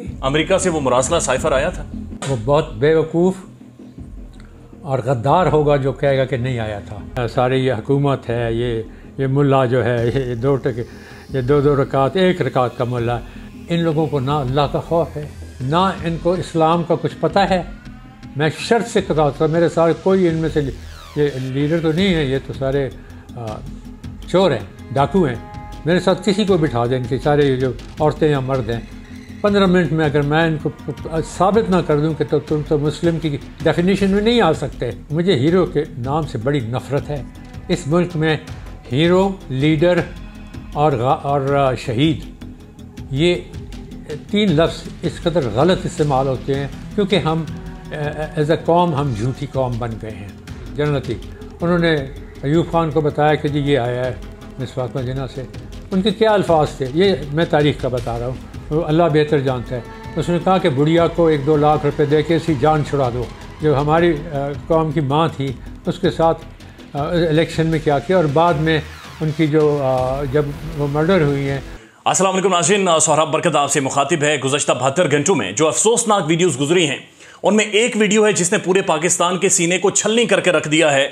America से वो मुरासला cipher आया था वो बहुत बेवकूफ़ और गद्दार होगा जो कहेगा कि नहीं आया था सारी ये हुकूमत है ये ये मुल्ला जो है ये दो टके ये दो दो रकात एक रकात का मुल्ला इन लोगों को ना अल्लाह का खौफ है ना इनको इस्लाम का कुछ पता है मैं शर्त से कहता था मेरे साथ कोई इनमें से ये लीडर तो नहीं है ये तो सारे चोर हैं डाकू हैं मेरे साथ किसी को बिठा दें कि सारे ये जो औरतें या मर्द हैं पंद्रह मिनट में अगर मैं इनको साबित ना कर दूं कि तो तुम तो मुस्लिम की डेफिनेशन में नहीं आ सकते मुझे हीरो के नाम से बड़ी नफ़रत है इस मुल्क में हीरो लीडर और और शहीद ये तीन लफ्ज़ इस कदर गलत इस्तेमाल होते हैं क्योंकि हम एज अ कौम हम झूठी कौम बन गए हैं जनरती उन्होंने अयूब खान को बताया कि जी ये आया है मिस फातमा जिना से उनके क्या अल्फाज थे ये मैं तारीख का बता रहा हूँ तो अल्लाह बेहतर जानता है उसने कहा कि बुढ़िया को एक दो लाख रुपए दे के इसी जान छुड़ा दो जो हमारी कौम की माँ थी उसके साथ इलेक्शन में क्या किया और बाद में उनकी जो जब वो मर्डर हुई हैं असलम नाजिन सौरभ बरकत आपसे मुखातिब है गुजशत बहत्तर घंटों में जो अफसोसनाक वीडियोज़ गुजरी हैं उनमें एक वीडियो है जिसने पूरे पाकिस्तान के सीने को छलनी करके रख दिया है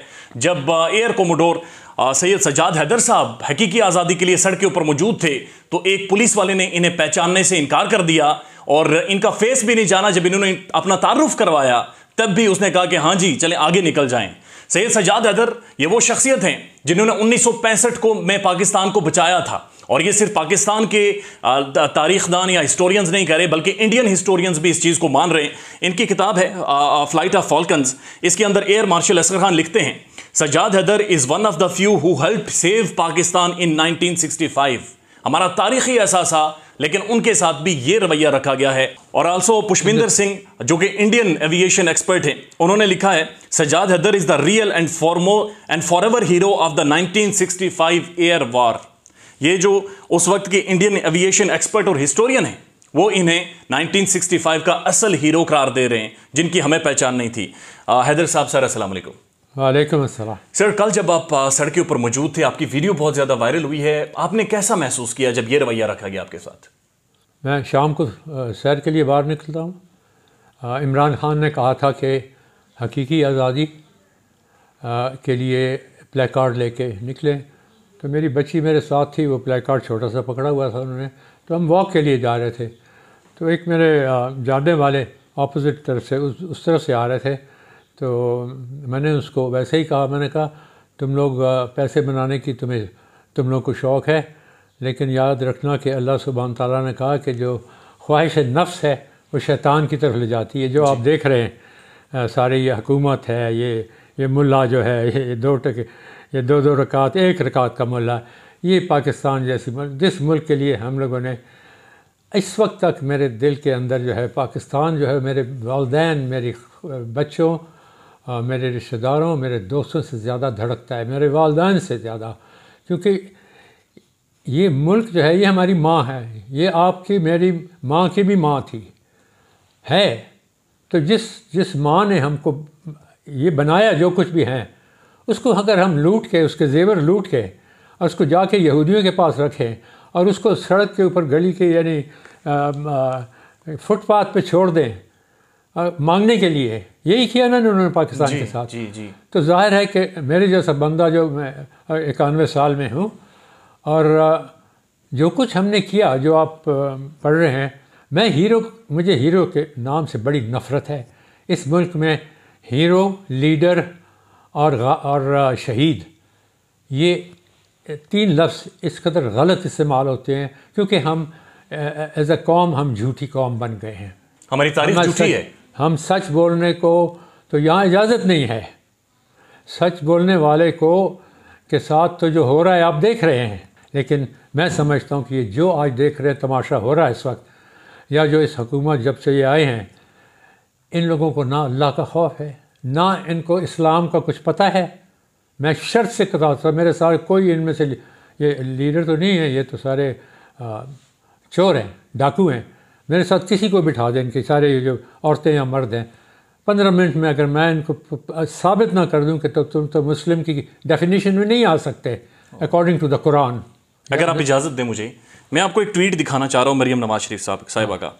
जब एयर कोमोडोर सैयद सजाद हैदर साहब हकीकी आज़ादी के लिए सड़क के ऊपर मौजूद थे तो एक पुलिस वाले ने इन्हें पहचानने से इनकार कर दिया और इनका फेस भी नहीं जाना जब इन्होंने अपना तारुफ करवाया तब भी उसने कहा कि हाँ जी चले आगे निकल जाएं सैयद सजाद अदर ये वो शख्सियत हैं जिन्होंने 1965 को में पाकिस्तान को बचाया था और ये सिर्फ पाकिस्तान के तारीखदान या हिस्टोरियंस नहीं कह रहे बल्कि इंडियन हिस्टोरियंस भी इस चीज़ को मान रहे हैं इनकी किताब है फ्लाइट ऑफ फॉल्कन्स इसके अंदर एयर मार्शल असर खान लिखते हैं Sajjad Haider is one of the few who help save Pakistan in 1965 हमारा तारीखी एहसास लेकिन उनके साथ भी ये रवैया रखा गया है और आल्सो पुष्पिंदर सिंह जो कि इंडियन एविएशन एक्सपर्ट हैं उन्होंने लिखा है Sajjad Haider is the real and foremost and forever hero of the 1965 air war ये जो उस वक्त के इंडियन एविएशन एक्सपर्ट और हिस्टोरियन हैं वो इन्हें 1965 का असल हीरो करार दे रहे हैं जिनकी हमें पहचान नहीं थी हैदर साहब सर असल वालेकुम असल सर कल जब आप सड़क के ऊपर मौजूद थे आपकी वीडियो बहुत ज़्यादा वायरल हुई है आपने कैसा महसूस किया जब ये रवैया रखा गया आपके साथ मैं शाम को सैर के लिए बाहर निकलता हूँ इमरान खान ने कहा था कि हकीकी आज़ादी के लिए प्ले कार्ड लेके निकलें तो मेरी बच्ची मेरे साथ थी वो प्ले कार्ड छोटा सा पकड़ा हुआ था उन्होंने तो हम वॉक के लिए जा रहे थे तो एक मेरे जाने वाले अपोजिट तरफ से उस उस तरफ से आ रहे थे तो मैंने उसको वैसे ही कहा मैंने कहा तुम लोग पैसे बनाने की तुम्हें तुम लोग को शौक़ है लेकिन याद रखना कि अल्लाह सुबहान तला ने कहा कि जो ख्वाहिश नफ्स है वो शैतान की तरफ ले जाती है जो आप देख रहे हैं सारी ये हकूमत है ये ये मुल्ला जो है ये दो टके ये दो दो रकात एक रकात का मुल्ला ये पाकिस्तान जैसी मुल्क जिस मुल्क के लिए हम लोगों ने इस वक्त तक मेरे दिल के अंदर जो है पाकिस्तान जो है मेरे वालदे मेरे बच्चों आ, मेरे रिश्तेदारों मेरे दोस्तों से ज़्यादा धड़कता है मेरे वालदेन से ज़्यादा क्योंकि ये मुल्क जो है ये हमारी माँ है ये आपकी मेरी माँ की भी माँ थी है तो जिस जिस माँ ने हमको ये बनाया जो कुछ भी हैं उसको अगर हम लूट के उसके जेवर लूट के और उसको जाके यहूदियों के पास रखें और उसको सड़क के ऊपर गली के यानी फुटपाथ पे छोड़ दें मांगने के लिए यही किया ना उन्होंने पाकिस्तान के साथ जी जी तो जाहिर है कि मेरे जैसा बंदा जो मैं इक्यानवे साल में हूँ और जो कुछ हमने किया जो आप पढ़ रहे हैं मैं हीरो मुझे हीरो के नाम से बड़ी नफ़रत है इस मुल्क में हीरो लीडर और और शहीद ये तीन लफ्स इस कदर गलत इस्तेमाल होते हैं क्योंकि हम एज अ कौम हम झूठी कौम बन गए हैं हमारी तारीफ झूठी है हम सच बोलने को तो यहाँ इजाज़त नहीं है सच बोलने वाले को के साथ तो जो हो रहा है आप देख रहे हैं लेकिन मैं समझता हूँ कि ये जो आज देख रहे हैं तमाशा हो रहा है इस वक्त या जो इस हकूमत जब से ये आए हैं इन लोगों को ना अल्लाह का खौफ है ना इनको इस्लाम का कुछ पता है मैं शर्त से कहता मेरे सारे कोई इनमें से ये लीडर तो नहीं है ये तो सारे चोर हैं डाकू हैं मेरे साथ किसी को बिठा दें इनके सारे जो औरतें या मर्द हैं पंद्रह मिनट में अगर मैं इनको साबित ना कर दूं कि तो तुम तो मुस्लिम की डेफिनेशन में नहीं आ सकते अकॉर्डिंग टू द कुरान अगर आप इजाज़त दें मुझे मैं आपको एक ट्वीट दिखाना चाह रहा हूँ मरीम नवाज शरीफ साहब साहिबा का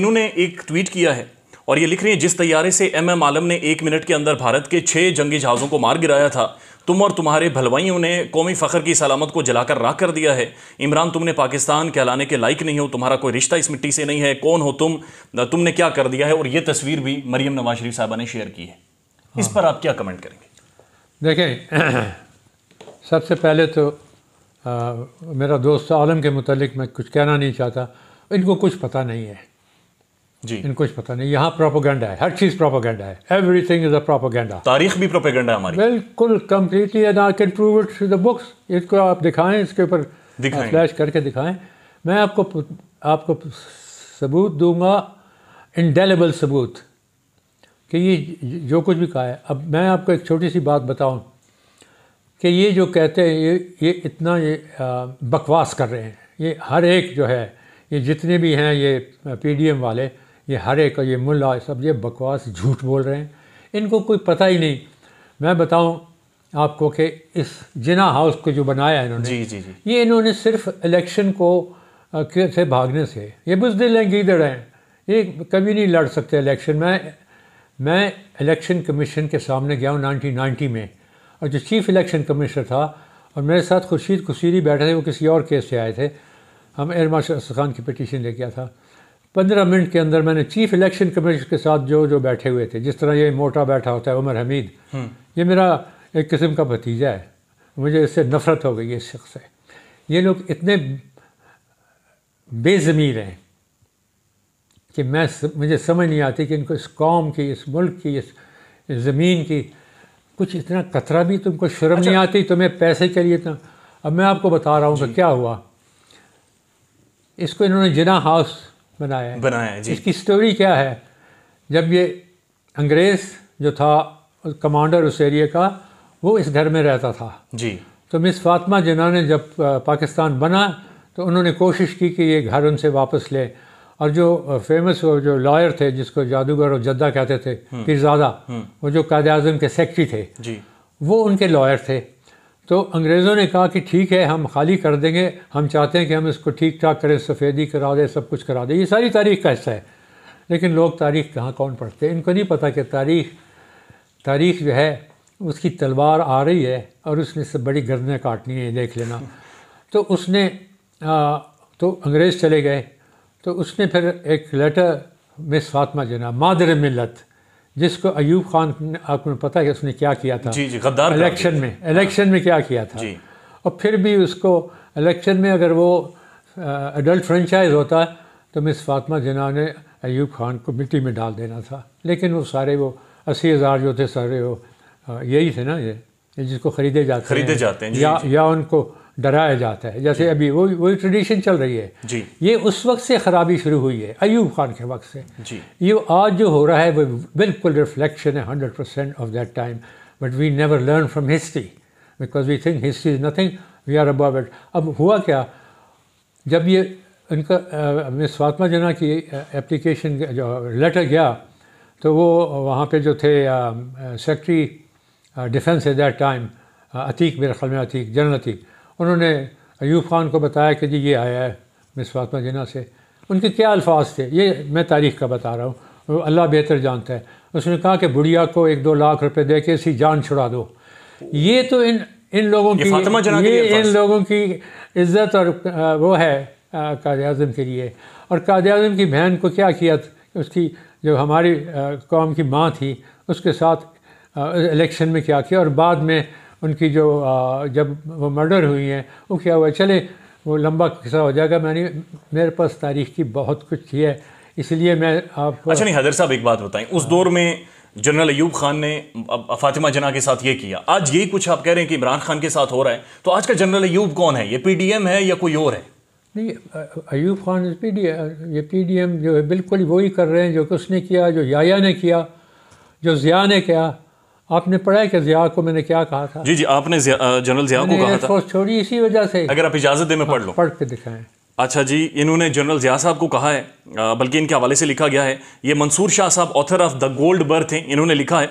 इन्होंने एक ट्वीट किया है और ये लिख रही है जिस तैयारे से एम एम आलम ने एक मिनट के अंदर भारत के छः जंगी जहाज़ों को मार गिराया था तुम और तुम्हारे भलवाइयों ने कौमी फ़खर की सलामत को जलाकर राख कर दिया है इमरान तुमने पाकिस्तान कहलाने के लायक नहीं हो तुम्हारा कोई रिश्ता इस मिट्टी से नहीं है कौन हो तुम तुमने क्या कर दिया है और ये तस्वीर भी मरीम नवाज शरीफ साहबा ने शेयर की है हाँ। इस पर आप क्या कमेंट करेंगे देखें सबसे पहले तो आ, मेरा दोस्त आलम के मतलब मैं कुछ कहना नहीं चाहता इनको कुछ पता नहीं है जी इनको कुछ पता नहीं यहाँ प्रोपोगेंडा है हर चीज़ प्रोपोगेंडा है एवरीथिंग इज़ अ प्रोपोगेंडा तारीख भी प्रोपोगेंडा हमारी बिल्कुल completely and I can prove it the books इसको आप दिखाएं इसके ऊपर फ्लैश करके दिखाएं मैं आपको आपको सबूत दूंगा इंडेलेबल सबूत कि ये जो कुछ भी कहा है अब मैं आपको एक छोटी सी बात बताऊं कि ये जो कहते हैं ये ये इतना ये बकवास कर रहे हैं ये हर एक जो है ये जितने भी हैं ये पीडीएम वाले ये हरे का ये मुल्ला सब ये बकवास झूठ बोल रहे हैं इनको कोई पता ही नहीं मैं बताऊं आपको कि इस जिना हाउस को जो बनाया इन्होंने जी जी जी ये इन्होंने सिर्फ इलेक्शन को से भागने से ये बुजदिल हैं गीदड़ हैं ये कभी नहीं लड़ सकते इलेक्शन में मैं इलेक्शन कमीशन के सामने गया हूँ नाइनटीन में और जो चीफ इलेक्शन कमिश्नर था और मेरे साथ खुर्शीद कुसीरी बैठे थे वो किसी और केस से आए थे हम एयर मार्शल खान की पटिशन ले गया था पंद्रह मिनट के अंदर मैंने चीफ इलेक्शन कमीशन के साथ जो जो बैठे हुए थे जिस तरह ये मोटा बैठा होता है उमर हमीद हम्म। ये मेरा एक किस्म का भतीजा है मुझे इससे नफरत हो गई इस शख्स से ये लोग इतने बेज़मीर हैं कि मैं मुझे समझ नहीं आती कि इनको इस कौम की इस मुल्क की इस ज़मीन की कुछ इतना कतरा भी तुमको शर्म अच्छा। नहीं आती तुम्हें पैसे के लिए इतना तो, अब मैं आपको बता रहा हूँ कि क्या हुआ इसको इन्होंने जिना हाउस बनाया है बनाया है जी इसकी स्टोरी क्या है जब ये अंग्रेज़ जो था कमांडर उस एरिया का वो इस घर में रहता था जी तो मिस फातमा जिना ने जब पाकिस्तान बना तो उन्होंने कोशिश की कि ये घर उनसे वापस ले और जो फेमस वो जो लॉयर थे जिसको जादूगर और जद्दा कहते थे हम्म। पीरजादा हम्म। वो जो कायद अजम के सेक्रेटरी थे जी वो उनके लॉयर थे तो अंग्रेज़ों ने कहा कि ठीक है हम खाली कर देंगे हम चाहते हैं कि हम इसको ठीक ठाक करें सफ़ेदी करा दें सब कुछ करा दें ये सारी तारीख का हिस्सा है लेकिन लोग तारीख कहाँ कौन पढ़ते हैं इनको नहीं पता कि तारीख तारीख जो है उसकी तलवार आ रही है और उसने से बड़ी गर्दनें काटनी है देख लेना तो उसने आ, तो अंग्रेज़ चले गए तो उसने फिर एक लेटर मिस फातमा जना मादर मिलत जिसको अयूब खान आपको पता है उसने क्या किया था जी जी गद्दार इलेक्शन में इलेक्शन में क्या किया था और फिर भी उसको इलेक्शन में अगर वो एडल्ट फ्रेंचाइज होता तो मिस फातमा जिना ने अयूब खान को मिट्टी में डाल देना था लेकिन वो सारे वो अस्सी हज़ार जो थे सारे वो यही थे ना ये जिसको ख़रीदे जाते खरीदे जाते हैं या, या उनको डराया जाता है जैसे अभी वही वही ट्रेडिशन चल रही है जी ये उस वक्त से ख़राबी शुरू हुई है अयूब खान के वक्त से जी ये आज जो हो रहा है वो बिल्कुल रिफ्लेक्शन है hundred percent of that time but we never learn from history because we think history is nothing we are about it अब हुआ क्या जब ये इनका मिस फातमा जना की एप्लीकेशन जो लेटर गया तो वो वहाँ पे जो थे secretary defence at that time Atiq मेरे ख्याल में अतीक जनरल अतीक उन्होंने अयूब खान को बताया कि जी ये आया है मिस फातमा जिना से उनके क्या अल्फाज थे ये मैं तारीख का बता रहा हूँ अल्लाह बेहतर जानता है उसने कहा कि बुढ़िया को एक दो लाख रुपए दे के इसी जान छुड़ा दो ये तो इन इन लोगों की ये, इन लोगों की इज्जत और वो है कायद अजम के लिए और कायद अजम की बहन को क्या किया उसकी जो हमारी कौम की माँ थी उसके साथ इलेक्शन में क्या किया और बाद में उनकी जो जब वो मर्डर हुई हैं वो क्या हुआ चले वो लंबा किस्सा हो जाएगा मैंने मेरे पास तारीख की बहुत कुछ थी है इसलिए मैं आप अच्छा नहीं हदर साहब एक बात बताएं उस हाँ। दौर में जनरल अयूब खान ने फातिमा जना के साथ ये किया आज यही कुछ आप कह रहे हैं कि इमरान खान के साथ हो रहा है तो आज का जनरल अयूब कौन है ये पी है या कोई और है नहीं अयूब खान पी डी ये पी डी एम जो है बिल्कुल वही कर रहे हैं जो कि उसने किया जो याया ने किया जो ज़िया ने किया आपने पढ़ा है कि जिया को मैंने क्या कहा था जी जी आपने जनरल जिया को कहा था छोड़ी इसी वजह से अगर आप इजाज़त दें मैं पढ़ लो हाँ, पढ़ के दिखाएं अच्छा जी इन्होंने जनरल जिया साहब को कहा है बल्कि इनके हवाले से लिखा गया है ये मंसूर शाह साहब author of the gold birth हैं इन्होंने लिखा है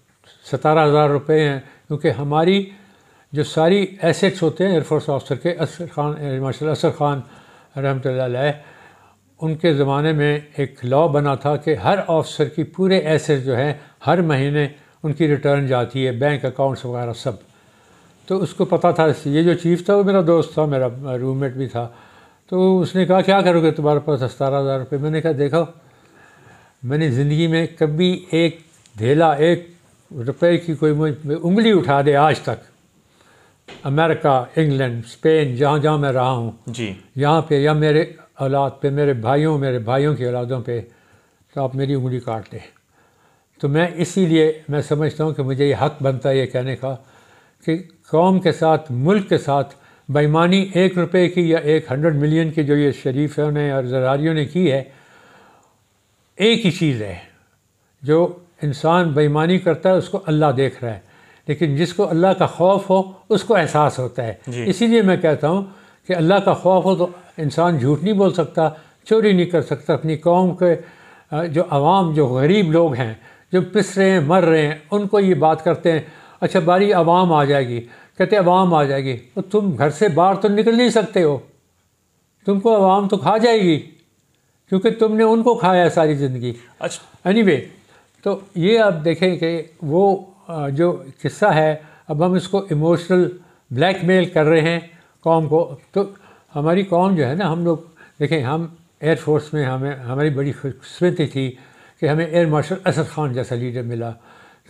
सतारह हज़ार रुपये हैं क्योंकि हमारी जो सारी एसेट्स होते हैं एयरफोर्स ऑफिसर के असर खान माशा असर खान रहमत उनके ज़माने में एक लॉ बना था कि हर ऑफिसर की पूरे एसेट्स जो हैं हर महीने उनकी रिटर्न जाती है बैंक अकाउंट्स वगैरह सब तो उसको पता था ये जो चीफ़ था वो मेरा दोस्त था मेरा रूममेट भी था तो उसने कहा क्या करोगे तुम्हारे पास सतारह हज़ार रुपये मैंने कहा देखो मैंने ज़िंदगी में कभी एक ढेला एक रुपए की कोई मुझ उंगली उठा दे आज तक अमेरिका इंग्लैंड स्पेन जहाँ जहाँ मैं रहा हूँ जी यहाँ पे या मेरे औलाद पे मेरे भाइयों मेरे भाइयों की औलादों पे तो आप मेरी उंगली काट दें तो मैं इसीलिए मैं समझता हूँ कि मुझे ये हक बनता है ये कहने का कि कौम के साथ मुल्क के साथ बेईमानी एक रुपए की या एक हंड्रेड मिलियन की जो ये शरीफों ने और जरारियों ने की है एक ही चीज़ है जो इंसान बेईमानी करता है उसको अल्लाह देख रहा है लेकिन जिसको अल्लाह का खौफ हो उसको एहसास होता है इसीलिए मैं कहता हूँ कि अल्लाह का खौफ हो तो इंसान झूठ नहीं बोल सकता चोरी नहीं कर सकता अपनी कौम के जो आवाम जो गरीब लोग हैं जो पिस रहे हैं मर रहे हैं उनको ये बात करते हैं अच्छा बारी आवाम आ जाएगी कहते आवाम आ जाएगी तो तुम घर से बाहर तो निकल नहीं सकते हो तुमको आवाम तो खा जाएगी क्योंकि तुमने उनको खाया है सारी ज़िंदगी अच्छा एनी anyway, तो ये आप देखें कि वो जो किस्सा है अब हम इसको इमोशनल ब्लैकमेल कर रहे हैं कौम को तो हमारी कौम जो है ना हम लोग देखें हम एयरफोर्स में हमें हमारी बड़ी खुशकस्मती थी कि हमें एयर मार्शल असद खान जैसा लीडर मिला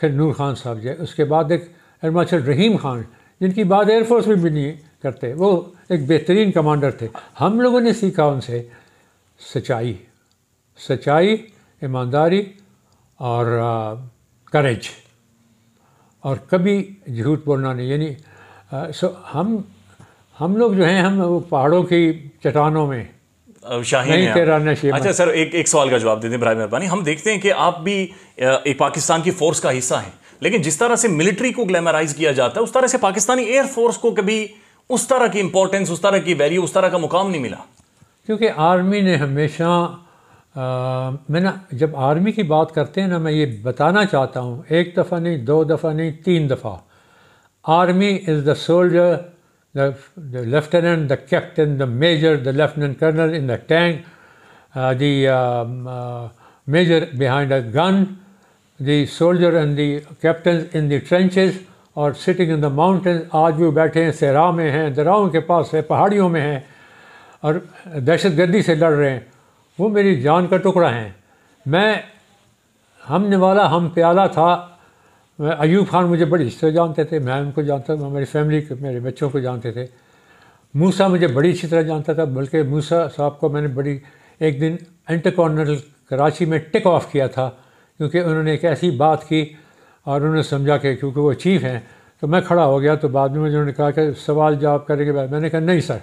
फिर नूर खान साहब जो उसके बाद एक एयर मार्शल रहीम खान जिनकी बात एयरफोर्स में भी नहीं करते वो एक बेहतरीन कमांडर थे हम लोगों ने सीखा उनसे सच्चाई सच्चाई ईमानदारी और करेज और कभी झूठ बोलना नहीं यानी सो हम हम लोग जो हैं हम वो पहाड़ों की चट्टानों में शाही अच्छा सर एक एक सवाल का जवाब दे दें भाई मेहरबानी हम देखते हैं कि आप भी एक पाकिस्तान की फोर्स का हिस्सा हैं लेकिन जिस तरह से मिलिट्री को ग्लैमराइज किया जाता है उस तरह से पाकिस्तानी एयरफोर्स को कभी उस तरह की इंपॉर्टेंस उस तरह की वैल्यू उस तरह का मुकाम नहीं मिला क्योंकि आर्मी ने हमेशा मैं ना जब आर्मी की बात करते हैं ना मैं ये बताना चाहता हूँ एक दफ़ा नहीं दो दफ़ा नहीं तीन दफ़ा army is the soldier the lieutenant the captain the major the lieutenant colonel in the tank the major behind a gun the soldier and the captain in the trenches और सिटिंग इन द माउंटेन आज भी बैठे हैं सेराव में हैं दराओं के पास है पहाड़ियों में हैं और दहशत गर्दी से लड़ रहे हैं वो मेरी जान का टुकड़ा हैं मैं हमने वाला हम प्याला था मैं अयूब खान मुझे बड़ी हिस्से तरह जानते थे मैं उनको जानता था मेरी फैमिली के मेरे बच्चों को जानते थे मूसा मुझे बड़ी अच्छी तरह जानता था बल्कि मूसा साहब को मैंने बड़ी एक दिन इंटरकॉन्टिनेंटल कराची में टिक ऑफ किया था क्योंकि उन्होंने एक ऐसी बात की और उन्होंने समझा कि क्योंकि वो चीफ हैं तो मैं खड़ा हो गया तो बाद में उन्होंने कहा कि सवाल जवाब करने के बाद मैंने कहा नहीं सर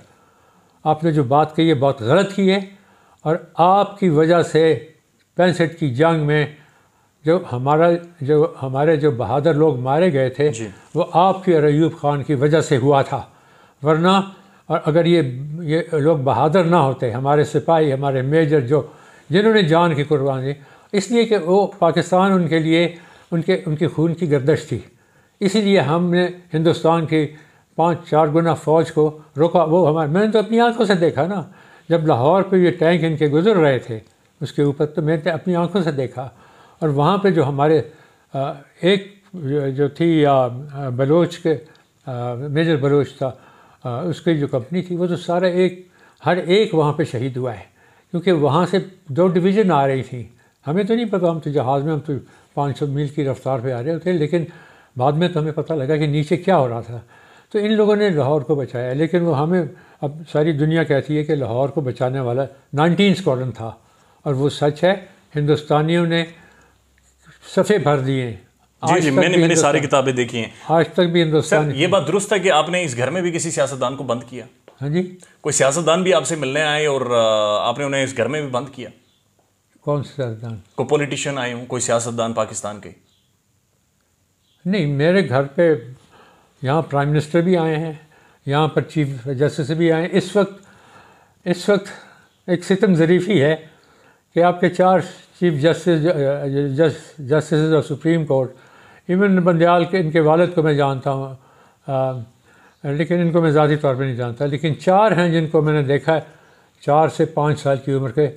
आपने जो बात कही है बहुत गलत की है और आपकी वजह से पैंसठ की जंग में जो हमारा जो हमारे जो बहादुर लोग मारे गए थे वो आपकी और अयूब खान की वजह से हुआ था वरना और अगर ये ये लोग बहादुर ना होते हमारे सिपाही हमारे मेजर जो जिन्होंने जान की कुर्बानी इसलिए कि वो पाकिस्तान उनके लिए उनके उनके खून की गर्दश थी इसीलिए हमने हिंदुस्तान की पाँच चार गुना फ़ौज को रोका वो हमारे मैंने तो अपनी आंखों से देखा ना जब लाहौर पे ये टैंक इनके गुजर रहे थे उसके ऊपर तो मैंने तो अपनी आंखों से देखा और वहाँ पे जो हमारे एक जो थी बलोच के मेजर बलोच था उसकी जो कंपनी थी वो तो सारा एक हर एक वहाँ पे शहीद हुआ है क्योंकि वहाँ से दो डिवीज़न आ रही थी हमें तो नहीं पता हम तो जहाज़ में हम तो सौ मील की रफ़्तार पे आ रहे थे लेकिन बाद में तो हमें पता लगा कि नीचे क्या हो रहा था तो इन लोगों ने लाहौर को बचाया लेकिन वो हमें अब सारी दुनिया कहती है कि लाहौर को बचाने वाला नाइनटीन स्क्वाड्रन था और वो सच है हिंदुस्तानियों ने सफ़े भर दिए जी जी मैंने मैंने सारी किताबें देखी हैं आज तक भी हिंदुस्तान ये बात दुरुस्त है कि आपने इस घर में भी किसी सियासतदान को बंद किया हाँ जी कोई सियासतदान भी आपसे मिलने आए और आपने उन्हें इस घर में भी बंद किया कौन से सियासतदान कोई पॉलिटिशियन आए हूँ कोई सियासतदान पाकिस्तान के नहीं मेरे घर पे यहाँ प्राइम मिनिस्टर भी आए हैं यहाँ पर चीफ जस्टिस भी आए हैं इस वक्त इस वक्त एक सितम ज़रीफ़ी है कि आपके चार chief justice justice of supreme court even Bandial के इनके वालद को मैं जानता हूँ लेकिन इनको मैं ज़्यादा तौर पर नहीं जानता लेकिन चार हैं जिनको मैंने देखा है चार से पाँच साल की उम्र के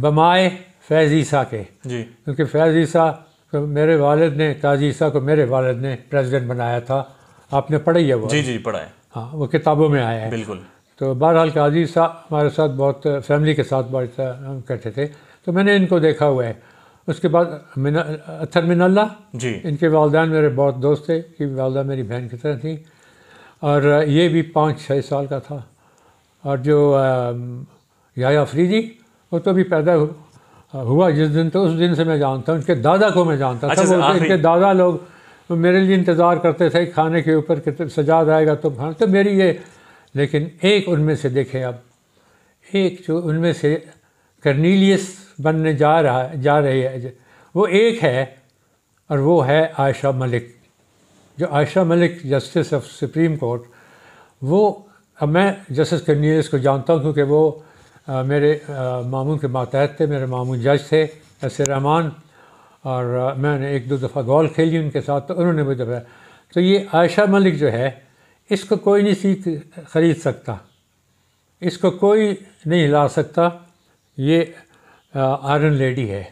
बमाए फैज़ ईसा के जी क्योंकि फैज़ ईसा को मेरे वालद ने काजी ईसा को मेरे वालद ने प्रेसिडेंट बनाया था आपने पढ़ी है वो जी जी पढ़ा है हाँ वो किताबों में आया है बिल्कुल तो बहरहाल काजी साहब हमारे साथ बहुत फैमिली के साथ बहुत कहते थे तो मैंने इनको देखा हुआ है उसके बाद मिना अथर मिनल्ला जी इनके वालदान मेरे बहुत दोस्त थे कि वालदा मेरी बहन की तरह थी और ये भी पाँच छः साल का था और जो याया अफरीदी वो तो भी पैदा हुआ जिस दिन तो उस दिन से मैं जानता हूँ उनके दादा को मैं जानता अच्छा था इनके दादा लोग वो मेरे लिए इंतज़ार करते थे खाने के ऊपर कि सजाद आएगा तो खाना तो मेरी ये लेकिन एक उनमें से देखें अब एक जो उनमें से करनीलियस बनने जा रहा जा रही है वो एक है और वो है आयशा मलिक जो Ayesha Malik justice of supreme court वो अब मैं जस्टिस करनीलियस को जानता हूँ क्योंकि वो आ, मेरे मामू के मातहत थे मेरे मामू जज थे ऐसे रहमान और मैंने एक दो दफ़ा गोल खेली उनके साथ तो उन्होंने मुझे बताया तो ये आयशा मलिक जो है इसको कोई नहीं सीख खरीद सकता इसको कोई नहीं ला सकता ये आयरन लेडी है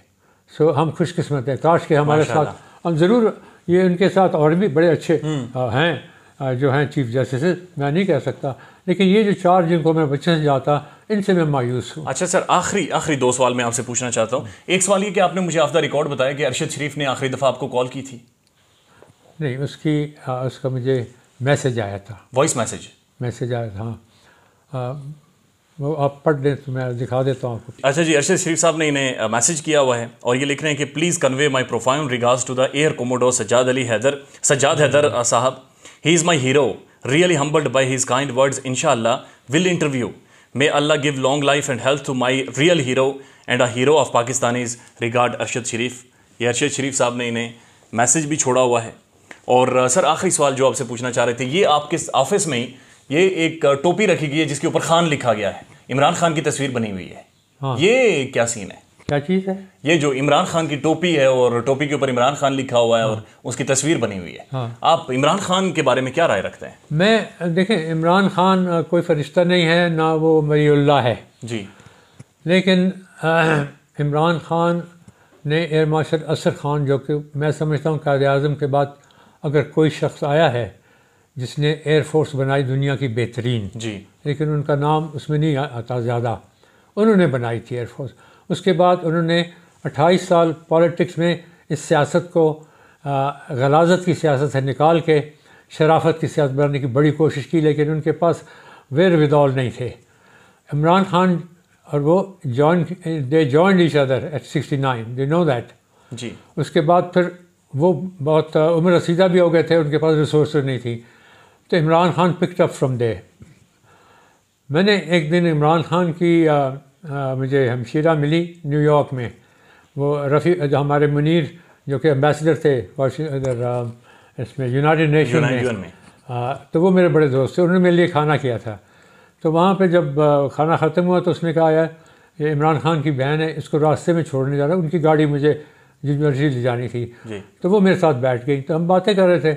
सो हम खुशकस्मत हैं काश के हमारे साथ हम ज़रूर ये उनके साथ और भी बड़े अच्छे हम्म। हैं जो हैं चीफ जस्टिस मैं नहीं कह सकता लेकिन ये जो चार जिनको मैं बच्चे से जाता इनसे मैं मायूस हूँ अच्छा सर आखिरी आखिरी दो सवाल मैं आपसे पूछना चाहता हूँ एक सवाल ये कि आपने मुझे आफ्दा रिकॉर्ड बताया कि अरशद शरीफ ने आखिरी दफ़ा आपको कॉल की थी नहीं उसकी आ, उसका मुझे मैसेज आया था वॉइस मैसेज मैसेज आया था हाँ। वो आप पढ़ लें तो मैं दिखा देता हूँ आपको अच्छा जी अरशद शरीफ साहब ने इन्हें मैसेज किया हुआ है और ये लिख रहे हैं कि please convey my profile regards to the air commodore Sajjad Ali Haider Sajjad Haider साहब he is my hero really humbled by his kind words इनशाला will interview may Allah give long life and health to my real hero and a hero Pakistan is regard Arshad Sharif ये अरशद शरीफ साहब ने इन्हें message भी छोड़ा हुआ है और uh, सर आखिरी सवाल जो आपसे पूछना चाह रहे थे ये आपके ऑफिस में ही ये एक uh, टोपी रखी गई है जिसके ऊपर खान लिखा गया है इमरान खान की तस्वीर बनी हुई है हाँ। ये क्या सीन है क्या चीज़ है ये जो इमरान खान की टोपी है और टोपी के ऊपर इमरान खान लिखा हुआ है हाँ। और उसकी तस्वीर बनी हुई है हाँ। आप इमरान खान के बारे में क्या राय रखते हैं मैं देखें इमरान खान कोई फरिश्ता नहीं है ना वो वलील्ला है जी लेकिन इमरान खान ने एयर मार्शल असर खान जो कि मैं समझता हूँ कायद अजम के बाद अगर कोई शख्स आया है जिसने एयरफोर्स बनाई दुनिया की बेहतरीन जी लेकिन उनका नाम उसमें नहीं आता ज़्यादा उन्होंने बनाई थी एयरफोर्स उसके बाद उन्होंने 28 साल पॉलिटिक्स में इस सियासत को गलाजत की सियासत से निकाल के शराफत की सियासत बनाने की बड़ी कोशिश की लेकिन उनके पास वेर विदौल नहीं थे इमरान खान और वो join they join each other at sixty nine they know that जी उसके बाद फिर वो बहुत उम्र रसीदा भी हो गए थे उनके पास रिसोर्स नहीं थी तो Imran Khan picked up from they मैंने एक दिन इमरान खान की मुझे हमशीरा मिली न्यूयॉर्क में वो रफ़ी जो हमारे मुनीर जो कि एम्बेसडर थे इधर इसमें यूनाइटेड नेशन में, में। आ, तो वो मेरे बड़े दोस्त थे उन्होंने मेरे लिए खाना किया था तो वहाँ पे जब खाना ख़त्म हुआ तो उसने कहा यार ये इमरान खान की बहन है इसको रास्ते में छोड़ने जा रहा है उनकी गाड़ी मुझे यूनिवर्सिटी ले जानी थी तो वो मेरे साथ बैठ गई तो हम बातें कर रहे थे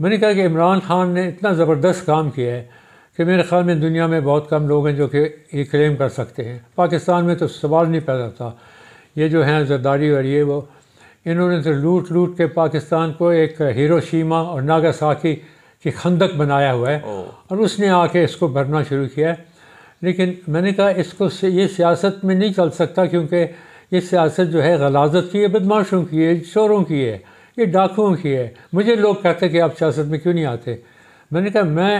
मैंने कहा कि इमरान खान ने इतना ज़बरदस्त काम किया है कि मेरे ख्याल में दुनिया में बहुत कम लोग हैं जो कि ये क्लेम कर सकते हैं पाकिस्तान में तो सवाल नहीं पैदा था ये जो हैं जरदारी और ये वो इन्होंने तो लूट लूट के पाकिस्तान को एक हिरोशीमा और नागासाकी की खंदक बनाया हुआ है और उसने आके इसको भरना शुरू किया है लेकिन मैंने कहा इसको ये सियासत में नहीं चल सकता क्योंकि ये सियासत जो है गलाजत की है बदमाशों की है शोरों की है ये डाकुओं की है मुझे लोग कहते कि आप सियासत में क्यों नहीं आते मैंने कहा मैं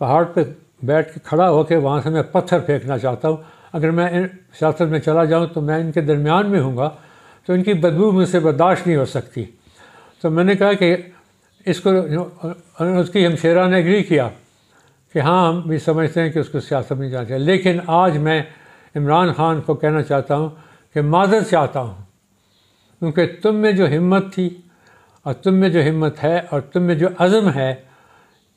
पहाड़ पे बैठ के खड़ा होकर वहाँ से मैं पत्थर फेंकना चाहता हूँ अगर मैं इन सियासत में चला जाऊँ तो मैं इनके दरमियान में हूँगा तो इनकी बदबू मुझसे बर्दाश्त नहीं हो सकती तो मैंने कहा कि इसको उसकी हमशेरा ने एग्री किया कि हाँ हम भी समझते हैं कि उसको सियासत में जाना चाहिए लेकिन आज मैं इमरान खान को कहना चाहता हूँ कि माजर चाहता हूँ क्योंकि तुम में जो हिम्मत थी और तुम में जो हिम्मत है और तुम में जो अज़म है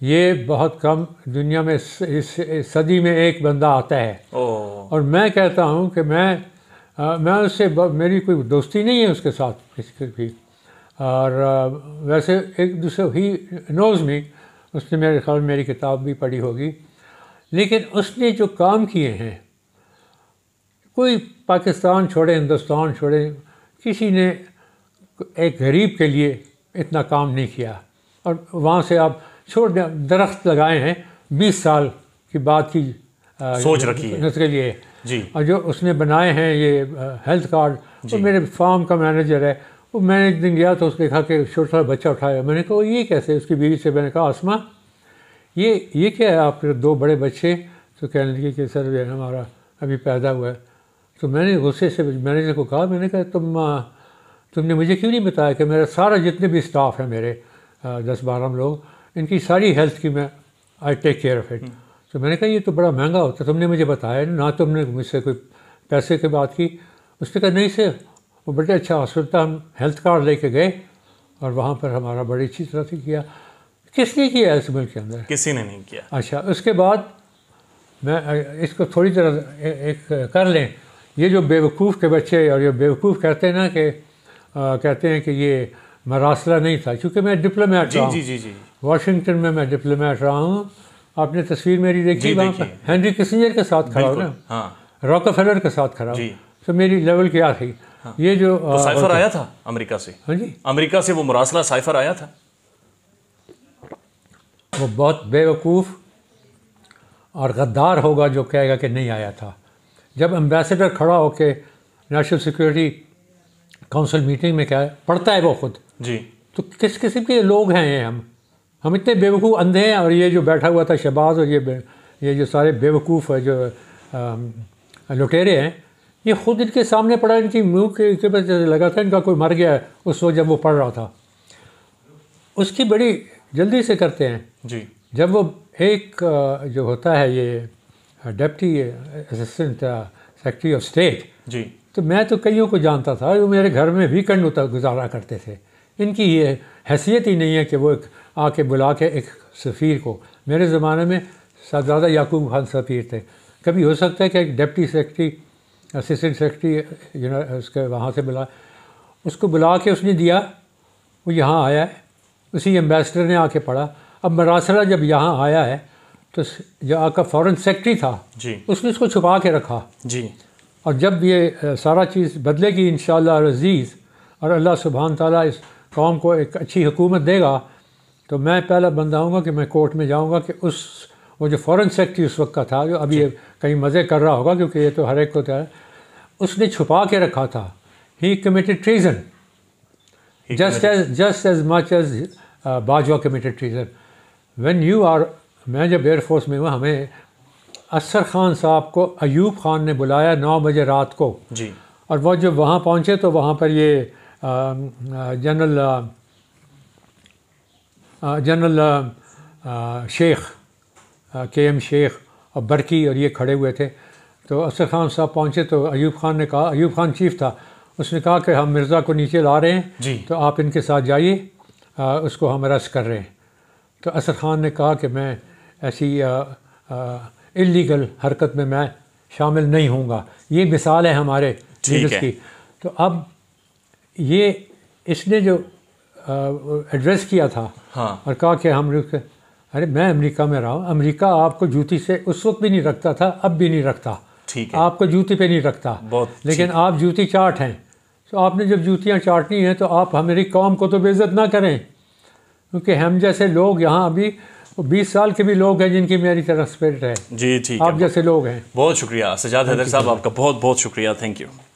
ये बहुत कम दुनिया में इस सदी में एक बंदा आता है और मैं कहता हूँ कि मैं आ, मैं उससे मेरी कोई दोस्ती नहीं है उसके साथ किसी भी और आ, वैसे एक दूसरे ही नोज में उसने मेरे ख्याल में मेरी किताब भी पढ़ी होगी लेकिन उसने जो काम किए हैं कोई पाकिस्तान छोड़े हिंदुस्तान छोड़े किसी ने एक गरीब के लिए इतना काम नहीं किया और वहाँ से आप छोटे दरख्त लगाए हैं बीस साल की बात की आ, सोच रखी है उसके लिए जी और जो उसने बनाए हैं ये आ, हेल्थ कार्ड वो तो मेरे फार्म का मैनेजर है वो मैंने एक दिन गया तो उसने कहा कि छोटा सा बच्चा उठाया मैंने कहा ये कैसे उसकी बीवी से मैंने कहा आसमा ये ये क्या है आपके दो बड़े बच्चे तो कहने लगे कि सर ये हमारा अभी पैदा हुआ है तो मैंने गुस्से से मैनेजर को कहा मैंने कहा तुम तुमने मुझे क्यों नहीं बताया कि मेरा सारा जितने भी स्टाफ है मेरे दस बारह लोग इनकी सारी हेल्थ की मैं I take care of it तो मैंने कहा ये तो बड़ा महंगा होता तो तुमने मुझे बताया ना तुमने मुझसे कोई पैसे की बात की उसने कहा नहीं से वो बड़े अच्छा हॉस्पिटल था हम हेल्थ कार्ड लेके गए और वहाँ पर हमारा बड़ी अच्छी तरह से किया किसने किया इस मुल्क के अंदर किसी ने नहीं किया अच्छा उसके बाद मैं इसको थोड़ी तरह एक कर लें ये जो बेवकूफ़ के बच्चे और ये बेवकूफ़ कहते हैं ना कि कहते हैं कि ये मैं रासला नहीं था क्योंकि मैं डिप्लोमेट रहा हूँ वाशिंगटन में मैं डिप्लोमेट रहा हूँ आपने तस्वीर मेरी देखी वहाँ पर हैंनरी किसिंजर के साथ खड़ा हो रॉकफेलर हाँ। के साथ खड़ा हो तो मेरी लेवल क्या थी हाँ। ये जो तो साइफर आया था अमेरिका से हाँ जी अमेरिका से वो मुरासला साइफर आया था वो बहुत बेवकूफ़ और गद्दार होगा जो कहेगा कि नहीं आया था जब एम्बेसडर खड़ा होकर नेशनल सिक्योरिटी काउंसिल मीटिंग में क्या है पढ़ता है वो खुद जी तो किस किस्म के लोग हैं ये हम हम इतने बेवकूफ़ अंधे हैं और ये जो बैठा हुआ था शहबाज और ये ये जो सारे बेवकूफ़ जो लुटेरे हैं ये खुद इनके सामने पड़ा इनकी मुँह के, पास लगा था इनका कोई मर गया है उस वक्त जब वो पढ़ रहा था उसकी बड़ी जल्दी से करते हैं जी जब वो एक जो होता है ये deputy assistant secretary of state जी तो मैं तो कईयों को जानता था वो मेरे घर में वीकेंड होता गुजारा करते थे इनकी ये हैसियत ही नहीं है कि वो एक आके बुला के एक सफ़ीर को मेरे ज़माने में साहबजादा याकूब खान सफ़ीर थे कभी हो सकता है कि एक deputy secretary assistant secretary you know उसके वहाँ से बुला उसको बुला के उसने दिया वो यहाँ आया है उसी एम्बेसडर ने आके पढ़ा अब मरासरा जब यहाँ आया है तो जो आपका फॉरेन सेक्रेटरी था जी उसने उसको छुपा के रखा जी और जब ये सारा चीज़ बदलेगी इन शजीज़ और अल्लाह सुबहान तला इस कौम को एक अच्छी हुकूमत देगा तो मैं पहला बंदा आऊँगा कि मैं कोर्ट में जाऊँगा कि उस वो जो फॉरेन सेक्रेटरी उस वक्त का था जो अभी कहीं मज़े कर रहा होगा क्योंकि ये तो हर एक को तय उसने छुपा के रखा था ही committed treason just as just as much as Bajwa committed treason when you are मैं जब एयरफोर्स में हुआ हमें असर खान साहब को अयूब खान ने बुलाया नौ बजे रात को जी और वह जब वहाँ पहुँचे तो वहाँ पर ये जनरल जनरल शेख के एम शेख और बरकी और ये खड़े हुए थे तो असर खान साहब पहुँचे तो अयूब खान ने कहा अयूब खान चीफ था उसने कहा कि हम मिर्ज़ा को नीचे ला रहे हैं जी। तो आप इनके साथ जाइए uh, उसको हम अरेस्ट कर रहे हैं तो असर खान ने कहा कि मैं ऐसी इलीगल uh, uh, हरकत में मैं शामिल नहीं हूँगा ये मिसाल है हमारे ठीक की तो अब ये इसने जो एड्रेस किया था हाँ और कहा कि हम अरे मैं अमेरिका में रहा हूँ अमेरिका आपको जूती से उस वक्त भी नहीं रखता था अब भी नहीं रखता ठीक है आपको जूती पे नहीं रखता बहुत लेकिन आप जूती चाट हैं तो आपने जब जूतियाँ चाटनी हैं तो आप हमारी कौम को तो बेइज्जत ना करें क्योंकि हम जैसे लोग यहाँ अभी बीस साल के भी लोग हैं जिनकी मेरी तरफ स्पेट है जी ठीक आप जैसे लोग हैं बहुत शुक्रिया सजाद हैदर साहब आपका बहुत बहुत शुक्रिया थैंक यू